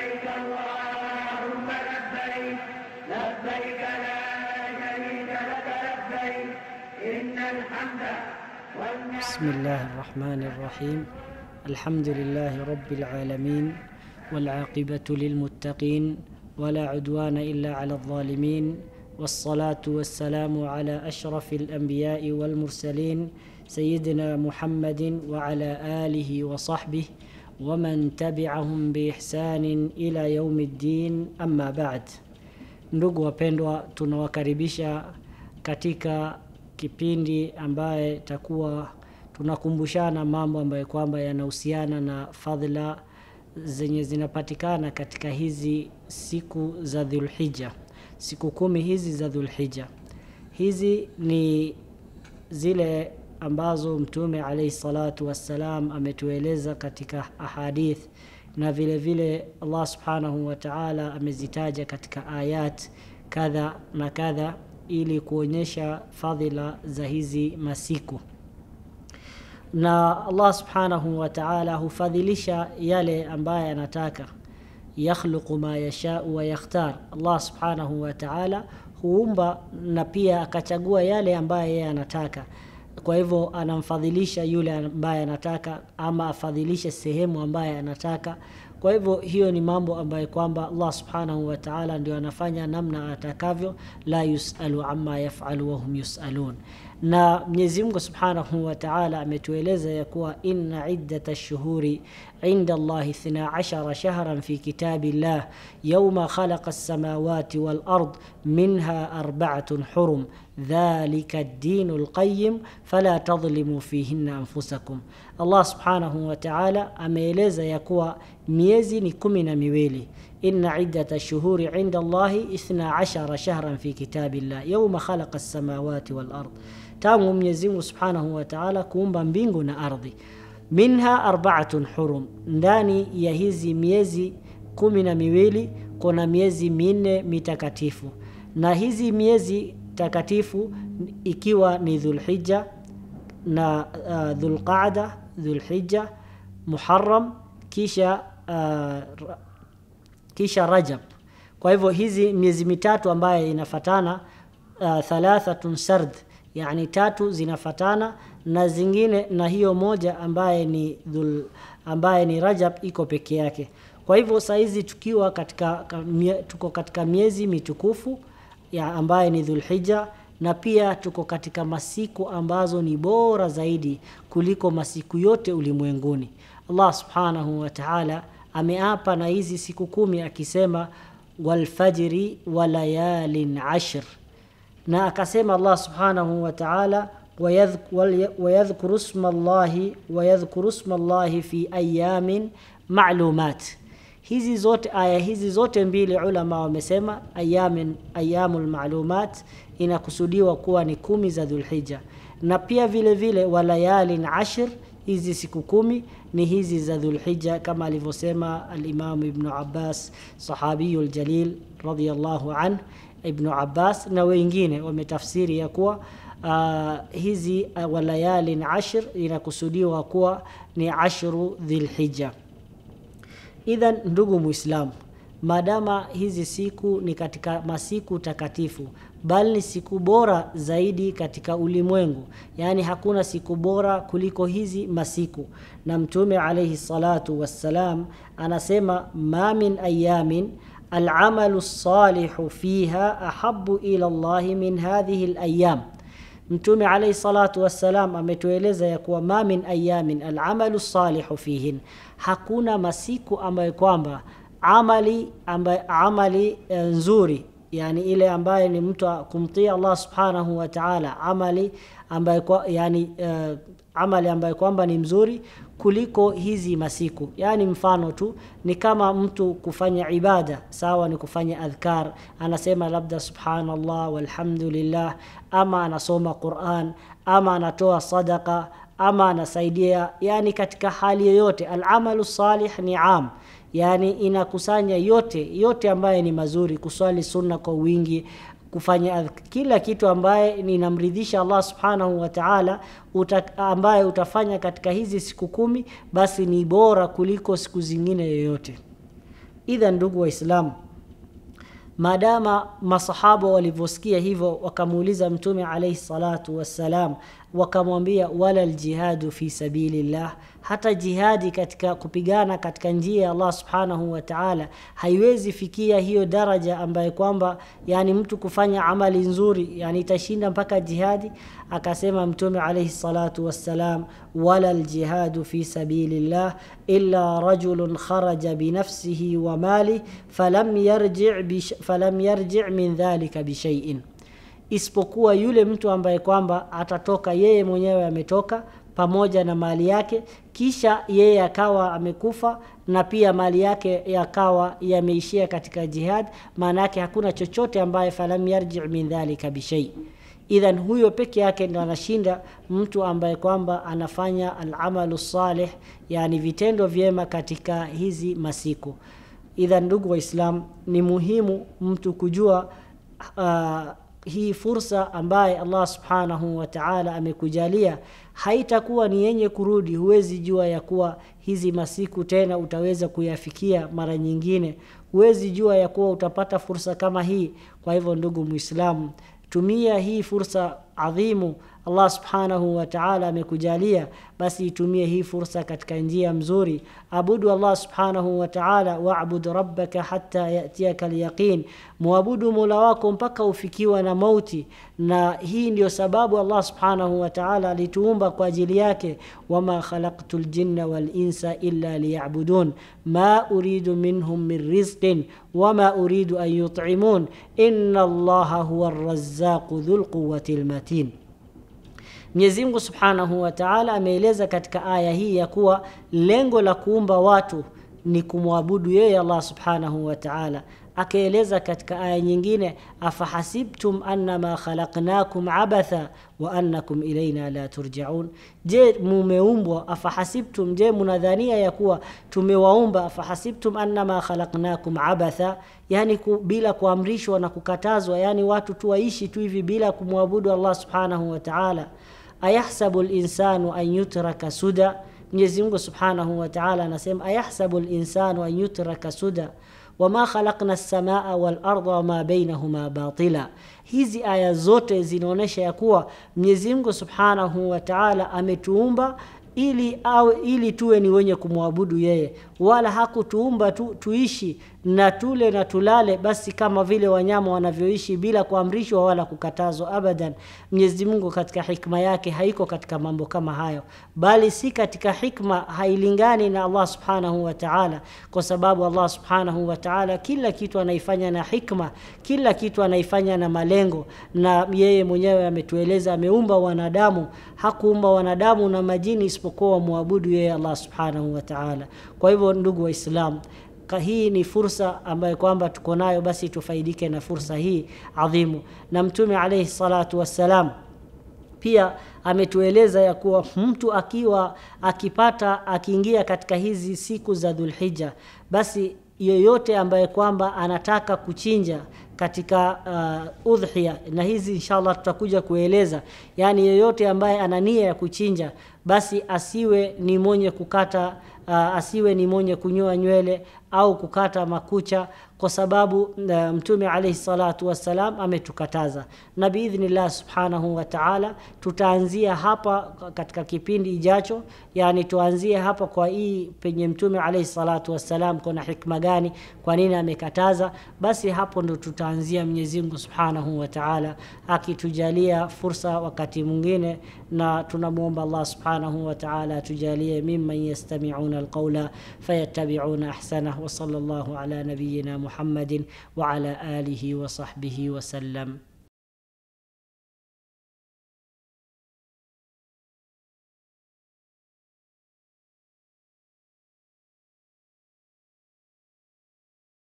لبيك اللهم لبيك لبيك لا شريك لك لبيك إن الحمد بسم الله الرحمن الرحيم الحمد لله رب العالمين والعاقبة للمتقين ولا عدوان إلا على الظالمين والصلاة والسلام على أشرف الأنبياء والمرسلين سيدنا محمد وعلى آله وصحبه ومن تبعهم biihsanin ila yaumi ddin أما بعد Ndugu wapendwa, tunawakaribisha katika kipindi ambaye takuwa tunakumbushana mambo ambayo kwamba yanahusiana na fadhila zenye zinapatikana katika hizi siku za Dhulhija, siku kumi hizi za Dhulhija. Hizi ni zile ambazo Mtume alaihi salatu wassalam ametueleza katika ahadith na vile vile Allah subhanahu wataala amezitaja katika ayat kadha na kadha ili kuonyesha fadhila za hizi masiku na Allah subhanahu wa ta'ala hufadhilisha yale ambaye anataka yakhluqu ma yashau wa yakhtar. Allah subhanahu wataala huumba na pia akachagua yale ambaye yeye anataka. Kwa hivyo anamfadhilisha yule ambaye anataka ama afadhilishe sehemu ambaye anataka Kwa hivyo hiyo ni mambo ambayo kwamba Allah subhanahu wa ta'ala ndio anafanya namna atakavyo, la yusalu amma yafalu wa hum yusalun. Na Mwenyezi Mungu subhanahu wa ta'ala ametueleza ya kuwa inna iddata shuhuri inda Allahi 12 shahran fi kitabillah yawma khalaqa as-samawati wal ard minha arba'atun hurum ذلك الدين القيم فلا تظلموا فيهن أنفسكم الله سبحانه وتعالى ameeleza ya ميزي نكمنا ميويلي إن عدة الشهور عند الله إثنى عشر شهرا في كتاب الله يوم خلق السماوات والأرض تام ميزي سبحانه وتعالى كومبا بينغونا أرضي منها أربعة حرم داني يهزي ميزي كمنا ميويلي كنا ميزي من متكاتفو نهزي ميزي تكاتفو إكيوا نذو الحجة نذو القعدة ذو الحجة محرم كيشا uh, kisha Rajab. Kwa hivyo hizi miezi mitatu ambayo inafatana uh, thalathatun sard, yani tatu zinafatana na zingine, na hiyo moja ambaye ni dhul, ambaye ni Rajab iko peke yake. Kwa hivyo saizi tukiwa katika, tuko katika miezi mitukufu ya ambaye ni Dhulhijja na pia tuko katika masiku ambazo ni bora zaidi kuliko masiku yote ulimwenguni. Allah subhanahu wa ta'ala ameapa na hizi siku kumi akisema walfajri wa layalin ashr, na akasema Allah subhanahu wa ta'ala wayadhkuru llahi wayadhkuru sma llahi fi ayamin ma'lumat. Hizi zote aya hizi zote mbili ulama wamesema ayamin ayamul ma'lumat inakusudiwa kuwa ni kumi za Dhulhijja, na pia vile vile walayalin ashr hizi siku kumi ni hizi za Dhulhija, kama alivyosema alimamu Ibnu Abbas sahabiyu ljalil radhiyallahu an Ibnu Abbas na wengine wametafsiri ya kuwa uh, hizi uh, ah, walayalin ashr inakusudiwa kuwa ni ashru Dhulhija. Idhan ndugu Muislamu, madama hizi siku ni katika masiku takatifu bali ni siku bora zaidi katika ulimwengu yaani hakuna siku bora kuliko hizi masiku na mtume alaihi salatu wassalam anasema ma min ayamin العمل الصالح فيها أحب إلى الله من هذه الأيام Mtume alaihi salatu wassalam ametueleza ya kuwa ma min ayamin alamalu salihu fihin, hakuna masiku ambayo kwamba amali ambayo amali nzuri yani ile ambaye ni mtu kumtia Allah subhanahu wa ta'ala amali ambaye kwa, yani, uh, amali ambayo kwamba ni mzuri kuliko hizi masiku. yani mfano tu ni kama mtu kufanya ibada, sawa ni kufanya adhkar, anasema labda subhanallah walhamdulillah, ama anasoma Qur'an, ama anatoa sadaka, ama anasaidia, yani katika hali yoyote. Al-amalu salih ni am yani inakusanya yote yote ambaye ni mazuri, kuswali sunna kwa wingi, kufanya kila kitu ambaye ninamridhisha Allah subhanahu wa ta'ala uta, ambaye utafanya katika hizi siku kumi basi ni bora kuliko siku zingine yoyote. Idha ndugu Waislamu, madama masahaba walivyosikia hivyo wakamuuliza Mtume alayhi salatu wassalam, wakamwambia wala ljihadu fi sabilillah, hata jihadi katika kupigana katika njia ya Allah subhanahu wa ta'ala haiwezi fikia hiyo daraja ambaye kwamba yani mtu kufanya amali nzuri yani itashinda mpaka jihadi. Akasema Mtume alaihi salatu wassalam, wala ljihadu fi sabilillah illa rajulun kharaja binafsihi wa mali falam yarji' falam yarji' min dhalika bishay'in isipokuwa yule mtu ambaye kwamba atatoka yeye mwenyewe ametoka pamoja na mali yake, kisha yeye akawa amekufa na pia mali yake yakawa yameishia katika jihad. Maana yake hakuna chochote ambaye falam yarji min dhalika bishai. Idhan huyo peke yake ndo anashinda mtu ambaye kwamba anafanya alamalu salih, yani vitendo vyema katika hizi masiku. Idhan ndugu Waislam, ni muhimu mtu kujua uh, hii fursa ambaye Allah subhanahu wa ta'ala amekujalia haitakuwa ni yenye kurudi. Huwezi jua ya kuwa hizi masiku tena utaweza kuyafikia mara nyingine, huwezi jua ya kuwa utapata fursa kama hii. Kwa hivyo, ndugu Muislamu, tumia hii fursa adhimu Allah subhanahu wa ta'ala amekujalia, basi itumie hii fursa katika njia mzuri. Abudu Allah subhanahu wa ta'ala, wa'bud rabbaka hatta yatiaka alyaqin, muabudu mola wako mpaka ufikiwa na mauti. Na hii ndio sababu Allah subhanahu wa ta'ala alituumba kwa ajili yake, wama khalaqtu ljinna insa illa liyabudun ma uridu minhum min rizqin wama uridu an yut'imun inna Allaha huwa arrazzaqu dhul quwwati almatin. Mwenyezi Mungu Subhanahu wa Ta'ala ameeleza katika aya hii ya kuwa lengo la kuumba watu ni kumwabudu yeye Allah Subhanahu wa Ta'ala. Akaeleza katika aya nyingine, afahasibtum annama khalaqnakum abatha wa annakum ilaina la turjaun, je mumeumbwa? Afahasibtum, je munadhania ya kuwa tumewaumba? Afahasibtum annama khalaqnakum abatha, yani ku, bila kuamrishwa na kukatazwa, yani watu tuwaishi tu hivi bila kumwabudu Allah Subhanahu wa Ta'ala ayahsabu linsanu an yutraka suda mwenyezi mungu subhanahu wataala anasema ayahsabu linsanu an yutraka suda wama khalaqna lsamaa walarda wama bainahuma batila hizi aya zote zinaonyesha ya kuwa mwenyezi mungu subhanahu wataala ametuumba ili awe ili tuwe ni wenye kumwabudu yeye wala hakutuumba tu, tuishi na tule na tulale basi kama vile wanyama wanavyoishi bila kuamrishwa wala kukatazwa abadan. Mwenyezi Mungu katika hikma yake haiko katika mambo kama hayo, bali si katika hikma, hailingani na Allah subhanahu wa ta'ala, kwa sababu Allah subhanahu wa ta'ala kila kitu anaifanya na hikma, kila kitu anaifanya na malengo, na yeye mwenyewe ametueleza, ameumba wanadamu, hakuumba wanadamu na majini isipokuwa wamwabudu yeye Allah subhanahu wa ta'ala. Kwa hivyo ndugu waislam hii ni fursa ambayo kwamba tuko nayo, basi tufaidike na fursa hii adhimu. Na Mtume alayhi salatu wassalam pia ametueleza ya kuwa mtu akiwa akipata akiingia katika hizi siku za Dhulhija, basi yoyote ambaye kwamba anataka kuchinja katika uh, udhia na hizi inshallah tutakuja kueleza, yani yoyote ambaye ana nia ya kuchinja basi asiwe ni mwenye kukata uh, asiwe ni mwenye kunyoa nywele au kukata makucha kwa sababu uh, mtume alayhi salatu wassalam ametukataza na biidhnillah subhanahu wa ta'ala tutaanzia hapa katika kipindi ijacho yani tuanzie hapa kwa hii penye mtume alayhi salatu wassalam kuna hikma gani kwa nini amekataza basi hapo ndo tutaanzia Mwenyezi Mungu subhanahu wa ta'ala akitujalia fursa wakati mwingine na tunamuomba Allah subhanahu wa ta'ala atujalie mimman yastami'una alqawla fayattabi'una ahsana wa sallallahu ala nabiyyina محمد وعلى آله وصحبه وسلم